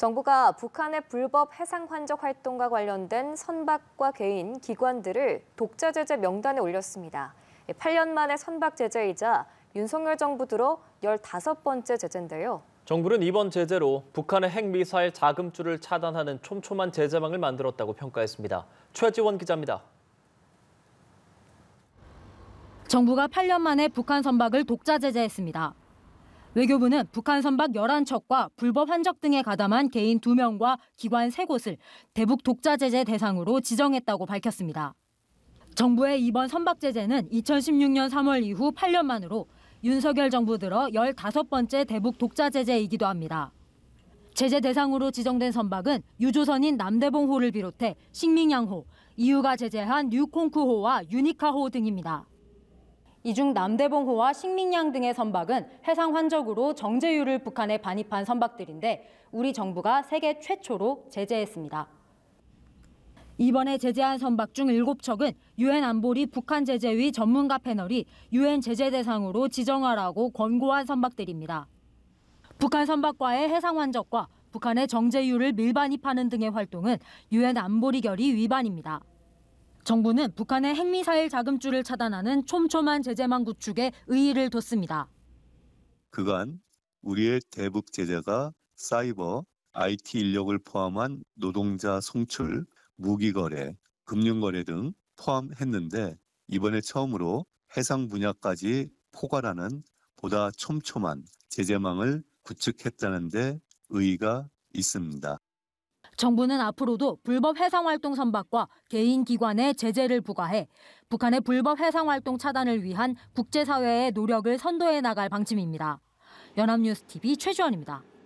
정부가 북한의 불법 해상 환적 활동과 관련된 선박과 개인, 기관들을 독자 제재 명단에 올렸습니다. 8년 예, 만에 선박 제재이자 윤석열 정부 들어 15번째 제재인데요. 정부는 이번 제재로 북한의 핵미사일 자금줄을 차단하는 촘촘한 제재망을 만들었다고 평가했습니다. 최지원 기자입니다. 정부가 8년 만에 북한 선박을 독자 제재했습니다. 외교부는 북한 선박 11척과 불법 환적 등에 가담한 개인 2명과 기관 3곳을 대북 독자 제재 대상으로 지정했다고 밝혔습니다. 정부의 이번 선박 제재는 2016년 3월 이후 8년 만으로 윤석열 정부 들어 15번째 대북 독자 제재이기도 합니다. 제재 대상으로 지정된 선박은 유조선인 남대봉호를 비롯해 식민양호, 이유가 제재한 뉴콩크호와 유니카호 등입니다. 이중 남대봉호와 식민양 등의 선박은 해상 환적으로 정제유를 북한에 반입한 선박들인데 우리 정부가 세계 최초로 제재했습니다. 이번에 제재한 선박 중 7척은 유엔 안보리 북한 제재위 전문가 패널이 유엔 제재 대상으로 지정하라고 권고한 선박들입니다. 북한 선박과의 해상 환적과 북한의 정제유를 밀반입하는 등의 활동은 유엔 안보리 결의 위반입니다. 정부는 북한의 핵미사일 자금줄을 차단하는 촘촘한 제재망 구축에 의의를 뒀습니다. 그간 우리의 대북 제재가 사이버, IT 인력을 포함한 노동자 송출, 무기 거래, 금융 거래 등 포함했는데 이번에 처음으로 해상 분야까지 포괄하는 보다 촘촘한 제재망을 구축했다는 데 의의가 있습니다. 정부는 앞으로도 불법 해상활동 선박과 개인 기관에 제재를 부과해 북한의 불법 해상활동 차단을 위한 국제사회의 노력을 선도해 나갈 방침입니다. 연합뉴스TV 최주원입니다.